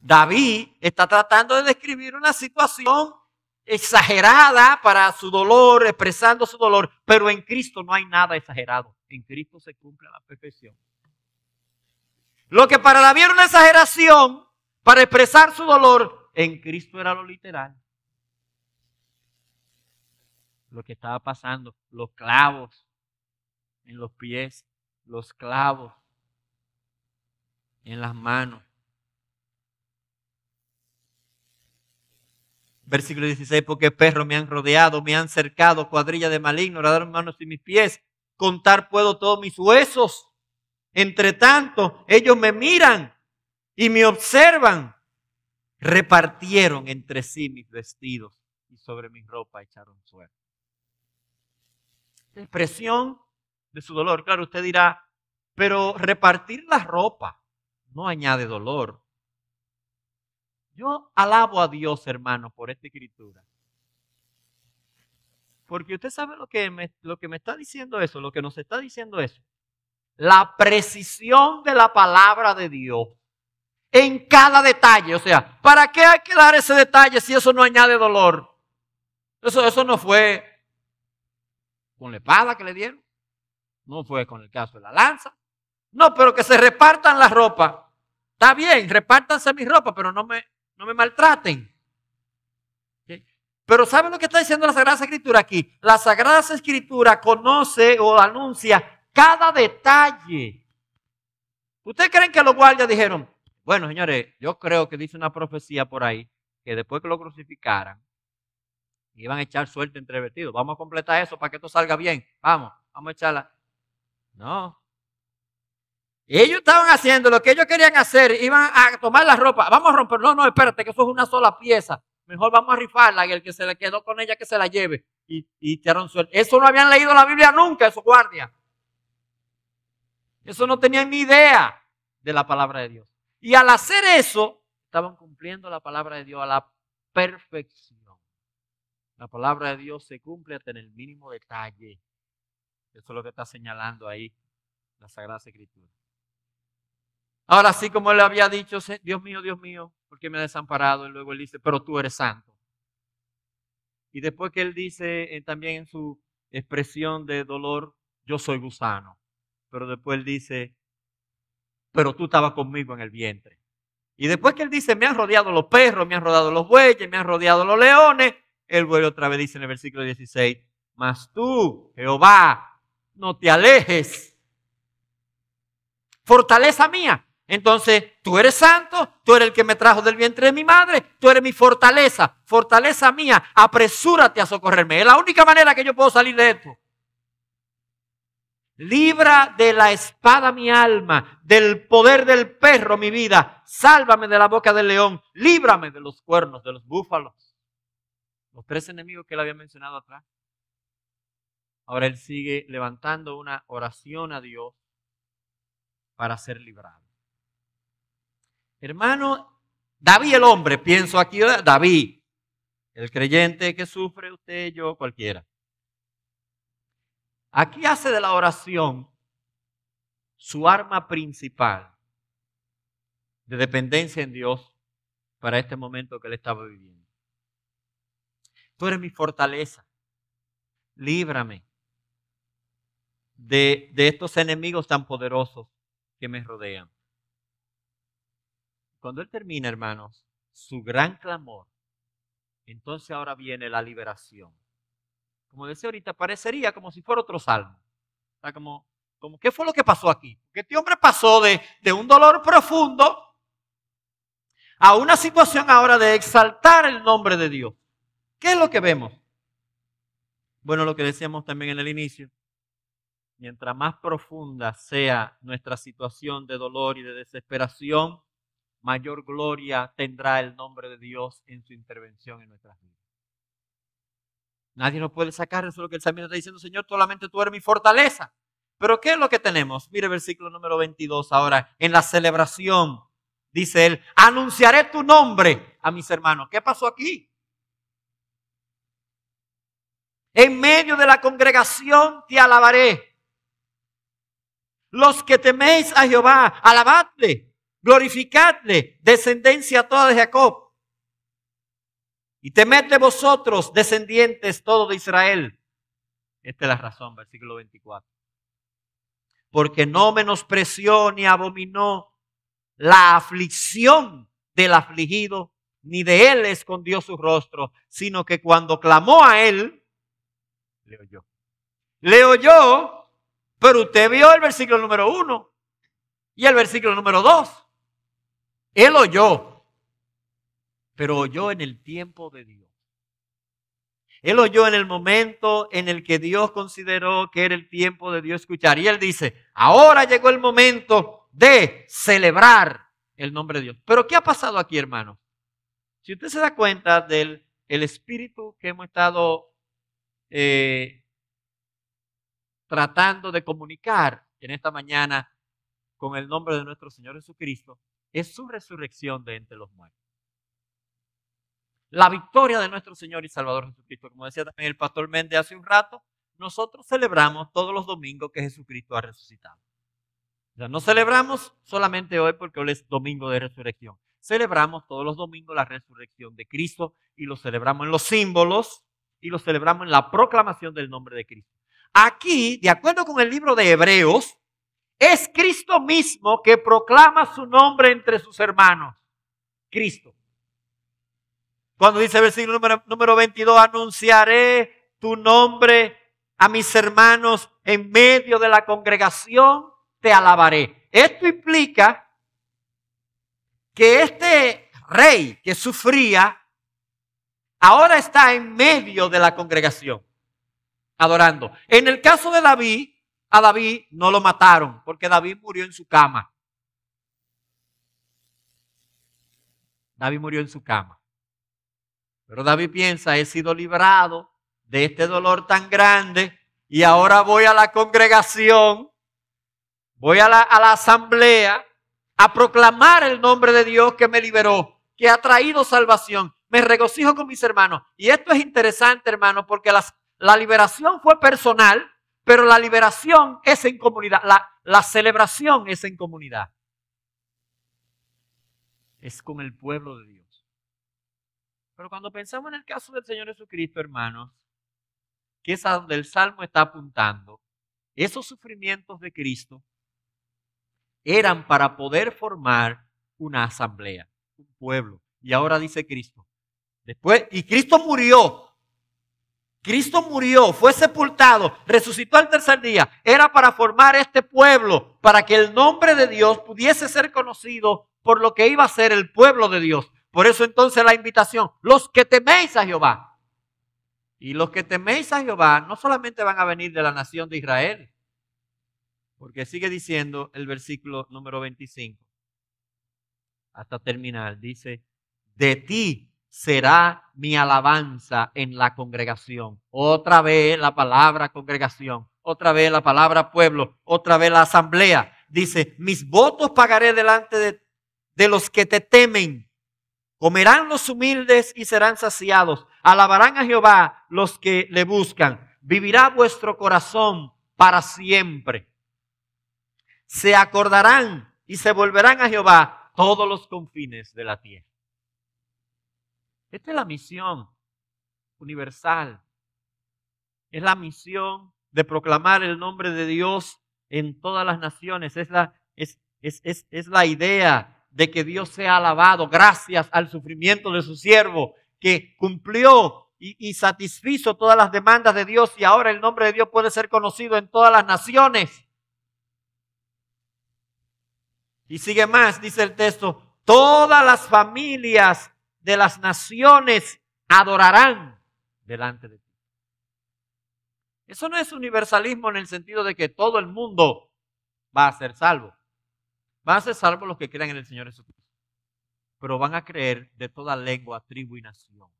David está tratando de describir una situación exagerada para su dolor, expresando su dolor, pero en Cristo no hay nada exagerado. En Cristo se cumple la perfección. Lo que para David era una exageración, para expresar su dolor, en Cristo era lo literal. Lo que estaba pasando, los clavos en los pies, los clavos en las manos. Versículo 16, porque perros me han rodeado, me han cercado, cuadrilla de maligno, las manos y mis pies, contar puedo todos mis huesos. Entre tanto, ellos me miran y me observan, repartieron entre sí mis vestidos y sobre mi ropa echaron suerte. La expresión de su dolor, claro, usted dirá, pero repartir la ropa no añade dolor. Yo alabo a Dios, hermano, por esta escritura. Porque usted sabe lo que, me, lo que me está diciendo eso, lo que nos está diciendo eso. La precisión de la palabra de Dios en cada detalle. O sea, ¿para qué hay que dar ese detalle si eso no añade dolor? Eso, eso no fue con la espada que le dieron, no fue con el caso de la lanza. No, pero que se repartan las ropas. Está bien, repártanse mi ropa, pero no me, no me maltraten. Pero ¿saben lo que está diciendo la Sagrada Escritura aquí? La Sagrada Escritura conoce o anuncia cada detalle. ¿Ustedes creen que los guardias dijeron, bueno, señores, yo creo que dice una profecía por ahí que después que lo crucificaran, iban a echar suerte entre vestidos. Vamos a completar eso para que esto salga bien. Vamos, vamos a echarla. No. Ellos estaban haciendo lo que ellos querían hacer, iban a tomar la ropa. Vamos a romper. No, no, espérate, que eso es una sola pieza. Mejor vamos a rifarla y el que se le quedó con ella que se la lleve. Y, y echaron suerte. Eso no habían leído la Biblia nunca, esos guardias. Eso no tenían ni idea de la palabra de Dios. Y al hacer eso, estaban cumpliendo la palabra de Dios a la perfección. La palabra de Dios se cumple hasta en el mínimo detalle. Eso es lo que está señalando ahí la Sagrada Escritura. Ahora sí, como él había dicho, Dios mío, Dios mío, ¿por qué me ha desamparado? Y luego él dice, pero tú eres santo. Y después que él dice eh, también en su expresión de dolor, yo soy gusano. Pero después él dice, pero tú estabas conmigo en el vientre. Y después que él dice, me han rodeado los perros, me han rodeado los bueyes, me han rodeado los leones, él vuelve otra vez, dice en el versículo 16, mas tú, Jehová, no te alejes. Fortaleza mía. Entonces, tú eres santo, tú eres el que me trajo del vientre de mi madre, tú eres mi fortaleza, fortaleza mía, apresúrate a socorrerme. Es la única manera que yo puedo salir de esto. Libra de la espada mi alma, del poder del perro mi vida. Sálvame de la boca del león. Líbrame de los cuernos, de los búfalos. Los tres enemigos que él había mencionado atrás. Ahora él sigue levantando una oración a Dios para ser librado. Hermano, David el hombre, pienso aquí, David, el creyente que sufre, usted, yo, cualquiera. Aquí hace de la oración su arma principal de dependencia en Dios para este momento que él estaba viviendo. Tú eres mi fortaleza. Líbrame de, de estos enemigos tan poderosos que me rodean. Cuando él termina, hermanos, su gran clamor, entonces ahora viene la liberación como decía ahorita, parecería como si fuera otro salmo. Está como, ¿qué fue lo que pasó aquí? Porque este hombre pasó de un dolor profundo a una situación ahora de exaltar el nombre de Dios. ¿Qué es lo que vemos? Bueno, lo que decíamos también en el inicio, mientras más profunda sea nuestra situación de dolor y de desesperación, mayor gloria tendrá el nombre de Dios en su intervención en nuestras vidas. Nadie lo puede sacar, eso es lo que el salmista está diciendo, Señor, solamente tú eres mi fortaleza. Pero ¿qué es lo que tenemos? Mire el versículo número 22 ahora, en la celebración, dice él, anunciaré tu nombre a mis hermanos. ¿Qué pasó aquí? En medio de la congregación te alabaré. Los que teméis a Jehová, alabadle, glorificadle, descendencia toda de Jacob. Y temed de vosotros, descendientes, todo de Israel. Esta es la razón, versículo 24. Porque no menospreció ni abominó la aflicción del afligido, ni de él escondió su rostro, sino que cuando clamó a él, le oyó. Le oyó, pero usted vio el versículo número uno y el versículo número dos. Él oyó, pero oyó en el tiempo de Dios. Él oyó en el momento en el que Dios consideró que era el tiempo de Dios escuchar. Y él dice, ahora llegó el momento de celebrar el nombre de Dios. Pero ¿qué ha pasado aquí, hermano? Si usted se da cuenta del el espíritu que hemos estado eh, tratando de comunicar en esta mañana con el nombre de nuestro Señor Jesucristo, es su resurrección de entre los muertos la victoria de nuestro Señor y Salvador Jesucristo. Como decía también el pastor Méndez hace un rato, nosotros celebramos todos los domingos que Jesucristo ha resucitado. O sea, no celebramos solamente hoy porque hoy es domingo de resurrección. Celebramos todos los domingos la resurrección de Cristo y lo celebramos en los símbolos y lo celebramos en la proclamación del nombre de Cristo. Aquí, de acuerdo con el libro de Hebreos, es Cristo mismo que proclama su nombre entre sus hermanos. Cristo. Cuando dice el versículo número, número 22, anunciaré tu nombre a mis hermanos en medio de la congregación, te alabaré. Esto implica que este rey que sufría ahora está en medio de la congregación, adorando. En el caso de David, a David no lo mataron porque David murió en su cama. David murió en su cama. Pero David piensa, he sido librado de este dolor tan grande y ahora voy a la congregación, voy a la, asamblea a proclamar el nombre de Dios que me liberó, que ha traído salvación. Me regocijo con mis hermanos. Y esto es interesante, hermano, porque la liberación fue personal, pero la liberación es en comunidad, la, la celebración es en comunidad. Es con el pueblo de Dios. Pero cuando pensamos en el caso del Señor Jesucristo, hermanos, que es a donde el Salmo está apuntando, esos sufrimientos de Cristo eran para poder formar una asamblea, un pueblo. Y ahora dice Cristo. Después, y Cristo murió. Cristo murió, fue sepultado, resucitó al tercer día. Era para formar este pueblo, para que el nombre de Dios pudiese ser conocido por lo que iba a ser el pueblo de Dios. Por eso entonces la invitación, los que teméis a Jehová. Y los que teméis a Jehová no solamente van a venir de la nación de Israel, porque sigue diciendo el versículo número 25, hasta terminar, dice, de ti será mi alabanza en la congregación. Otra vez la palabra congregación, otra vez la palabra pueblo, otra vez la asamblea. Dice, mis votos pagaré delante de, de los que te temen Comerán los humildes y serán saciados. Alabarán a Jehová los que le buscan. Vivirá vuestro corazón para siempre. Se acordarán y se volverán a Jehová todos los confines de la tierra. Esta es la misión universal. Es la misión de proclamar el nombre de Dios en todas las naciones. Es la, es, es, es, la idea de que Dios sea alabado gracias al sufrimiento de su siervo que cumplió y, satisfizo todas las demandas de Dios y ahora el nombre de Dios puede ser conocido en todas las naciones. Y sigue más, dice el texto, todas las familias de las naciones adorarán delante de ti. Eso no es universalismo en el sentido de que todo el mundo va a ser salvo. Van a ser salvos los que crean en el Señor Jesucristo. Pero van a creer de toda lengua, tribu y nación.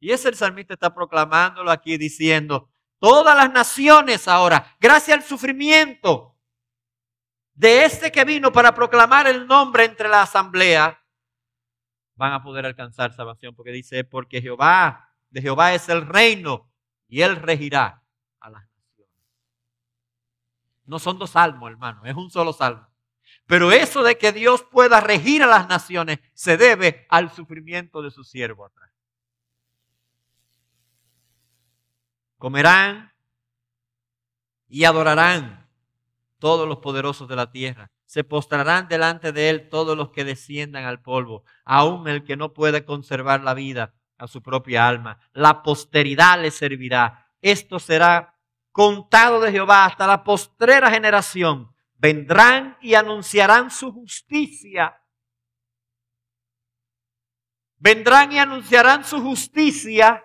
Y ese el salmista está proclamándolo aquí diciendo, todas las naciones ahora, gracias al sufrimiento de este que vino para proclamar el nombre entre la asamblea, van a poder alcanzar salvación, porque dice, porque Jehová, de Jehová es el reino, y él regirá a las no son dos salmos, hermano, es un solo salmo. Pero eso de que Dios pueda regir a las naciones se debe al sufrimiento de su siervo atrás. Comerán y adorarán todos los poderosos de la tierra. Se postrarán delante de él todos los que desciendan al polvo, aun el que no puede conservar la vida a su propia alma. La posteridad le servirá. Esto será contado de Jehová hasta la postrera generación, vendrán y anunciarán su justicia. Vendrán y anunciarán su justicia,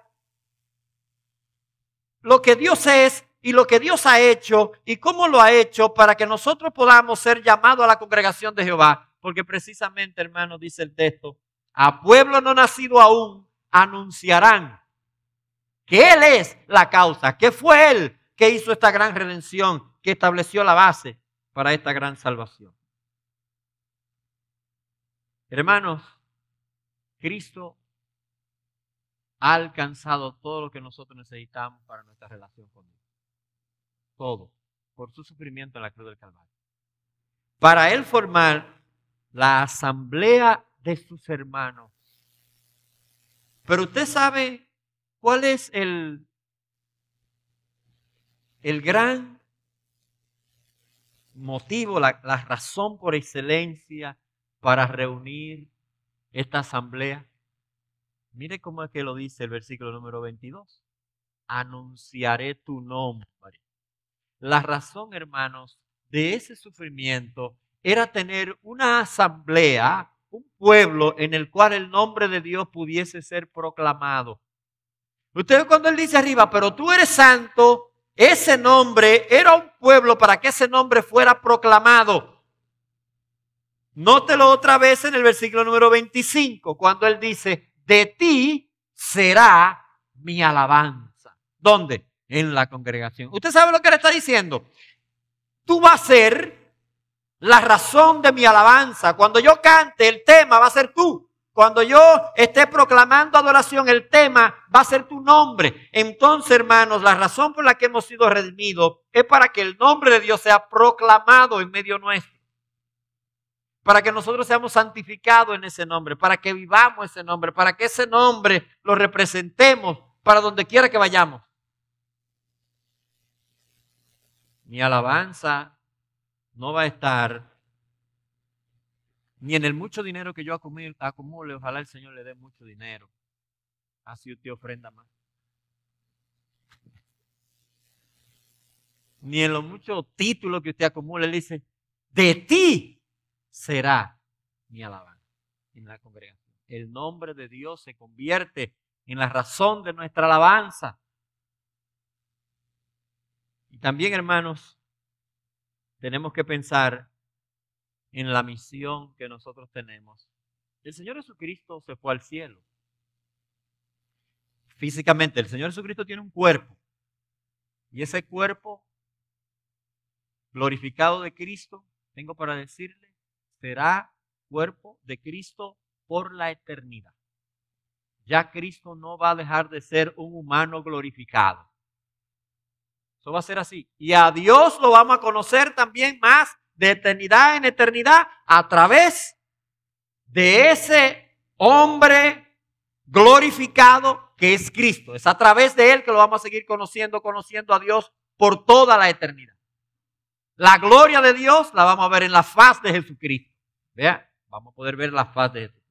lo que Dios es y lo que Dios ha hecho y cómo lo ha hecho para que nosotros podamos ser llamados a la congregación de Jehová. Porque precisamente, hermano, dice el texto, a pueblo no nacido aún anunciarán que Él es la causa, que fue Él que hizo esta gran redención, que estableció la base para esta gran salvación. Hermanos, Cristo ha alcanzado todo lo que nosotros necesitamos para nuestra relación con Dios. Todo, por su sufrimiento en la cruz del Calvario. Para él formar la asamblea de sus hermanos. Pero usted sabe cuál es el el gran motivo, la, razón por excelencia para reunir esta asamblea. Mire cómo es que lo dice el versículo número 22. Anunciaré tu nombre. La razón, hermanos, de ese sufrimiento era tener una asamblea, un pueblo en el cual el nombre de Dios pudiese ser proclamado. Ustedes cuando él dice arriba, pero tú eres santo ese nombre era un pueblo para que ese nombre fuera proclamado. Nótelo otra vez en el versículo número 25, cuando él dice, de ti será mi alabanza. ¿Dónde? En la congregación. ¿Usted sabe lo que le está diciendo? Tú vas a ser la razón de mi alabanza. Cuando yo cante, el tema va a ser tú. Cuando yo esté proclamando adoración, el tema va a ser tu nombre. Entonces, hermanos, la razón por la que hemos sido redimidos es para que el nombre de Dios sea proclamado en medio nuestro. Para que nosotros seamos santificados en ese nombre, para que vivamos ese nombre, para que ese nombre lo representemos para donde quiera que vayamos. Mi alabanza no va a estar ni en el mucho dinero que yo acumule, ojalá el Señor le dé mucho dinero. Así usted ofrenda más. Ni en los muchos títulos que usted acumule, le dice, de ti será mi alabanza en la congregación. El nombre de Dios se convierte en la razón de nuestra alabanza. Y también, hermanos, tenemos que pensar en la misión que nosotros tenemos. El Señor Jesucristo se fue al cielo. Físicamente, el Señor Jesucristo tiene un cuerpo. Y ese cuerpo glorificado de Cristo, tengo para decirle, será cuerpo de Cristo por la eternidad. Ya Cristo no va a dejar de ser un humano glorificado. Eso va a ser así. Y a Dios lo vamos a conocer también más de eternidad en eternidad a través de ese hombre glorificado que es Cristo. Es a través de Él que lo vamos a seguir conociendo, conociendo a Dios por toda la eternidad. La gloria de Dios la vamos a ver en la faz de Jesucristo. Vean, vamos a poder ver la faz de Jesucristo.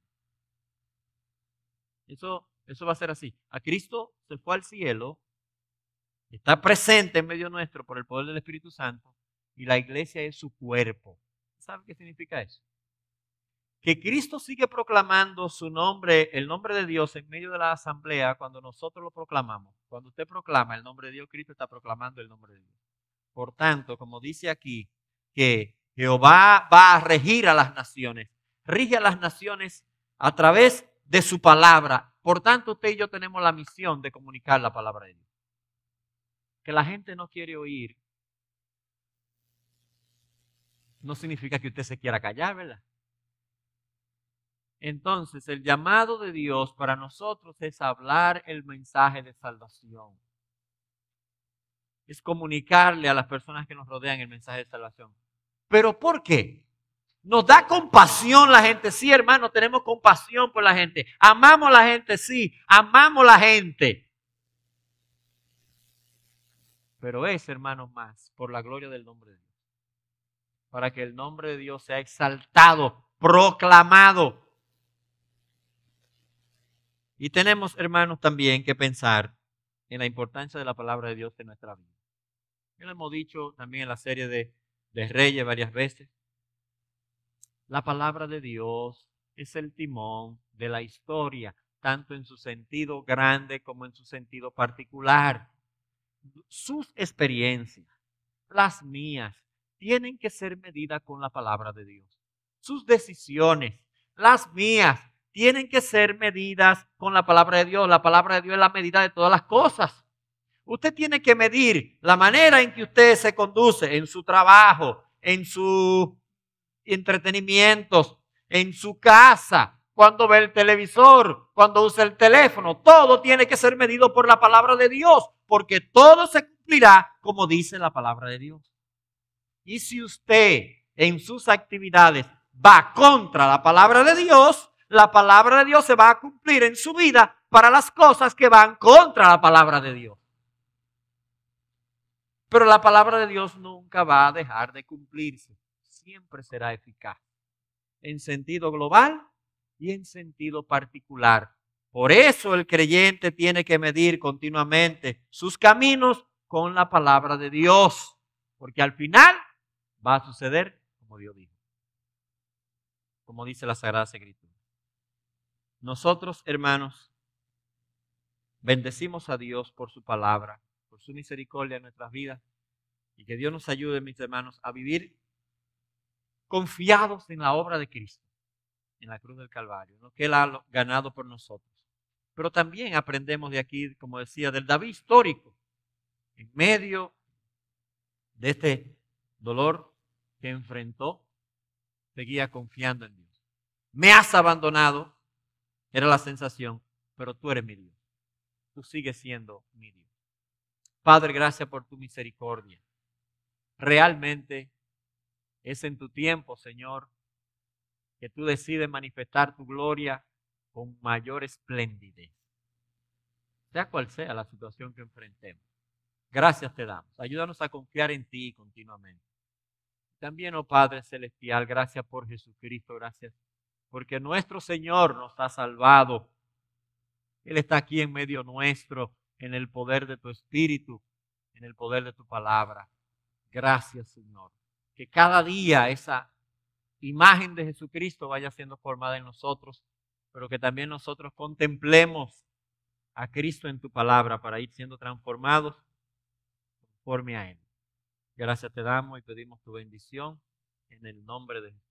Eso, eso va a ser así. A Cristo se fue al cielo, está presente en medio nuestro por el poder del Espíritu Santo y la iglesia es su cuerpo. ¿Sabe qué significa eso? Que Cristo sigue proclamando su nombre, el nombre de Dios en medio de la asamblea cuando nosotros lo proclamamos. Cuando usted proclama el nombre de Dios, Cristo está proclamando el nombre de Dios. Por tanto, como dice aquí, que Jehová va a regir a las naciones, rige a las naciones a través de su palabra. Por tanto, usted y yo tenemos la misión de comunicar la palabra de Dios. Que la gente no quiere oír no significa que usted se quiera callar, ¿verdad? Entonces, el llamado de Dios para nosotros es hablar el mensaje de salvación. Es comunicarle a las personas que nos rodean el mensaje de salvación. ¿Pero por qué? Nos da compasión la gente. Sí, hermano, tenemos compasión por la gente. Amamos la gente, sí. Amamos la gente. Pero es, hermano, más por la gloria del nombre de Dios para que el nombre de Dios sea exaltado, proclamado. Y tenemos, hermanos, también que pensar en la importancia de la palabra de Dios en nuestra vida. Ya lo hemos dicho también en la serie de, Reyes varias veces. La palabra de Dios es el timón de la historia, tanto en su sentido grande como en su sentido particular. Sus experiencias, las mías, tienen que ser medidas con la palabra de Dios. Sus decisiones, las mías, tienen que ser medidas con la palabra de Dios. La palabra de Dios es la medida de todas las cosas. Usted tiene que medir la manera en que usted se conduce en su trabajo, en sus entretenimientos, en su casa, cuando ve el televisor, cuando usa el teléfono. Todo tiene que ser medido por la palabra de Dios, porque todo se cumplirá como dice la palabra de Dios. Y si usted en sus actividades va contra la palabra de Dios, la palabra de Dios se va a cumplir en su vida para las cosas que van contra la palabra de Dios. Pero la palabra de Dios nunca va a dejar de cumplirse. Siempre será eficaz. En sentido global y en sentido particular. Por eso el creyente tiene que medir continuamente sus caminos con la palabra de Dios. Porque al final Va a suceder como Dios dijo, como dice la Sagrada Escritura. Nosotros, hermanos, bendecimos a Dios por su palabra, por su misericordia en nuestras vidas y que Dios nos ayude, mis hermanos, a vivir confiados en la obra de Cristo, en la cruz del Calvario, que Él ha ganado por nosotros. Pero también aprendemos de aquí, como decía, del David histórico, en medio de este dolor que enfrentó, seguía confiando en Dios. Me has abandonado, era la sensación, pero tú eres mi Dios. Tú sigues siendo mi Dios. Padre, gracias por tu misericordia. Realmente es en tu tiempo, Señor, que tú decides manifestar tu gloria con mayor esplendidez. Sea cual sea la situación que enfrentemos. Gracias te damos. Ayúdanos a confiar en ti continuamente. También, oh Padre Celestial, gracias por Jesucristo, gracias porque nuestro Señor nos ha salvado. Él está aquí en medio nuestro, en el poder de tu Espíritu, en el poder de tu palabra. Gracias, Señor. Que cada día esa imagen de Jesucristo vaya siendo formada en nosotros, pero que también nosotros contemplemos a Cristo en tu palabra para ir siendo transformados conforme a Él. Gracias te damos y pedimos tu bendición en el nombre de Jesús.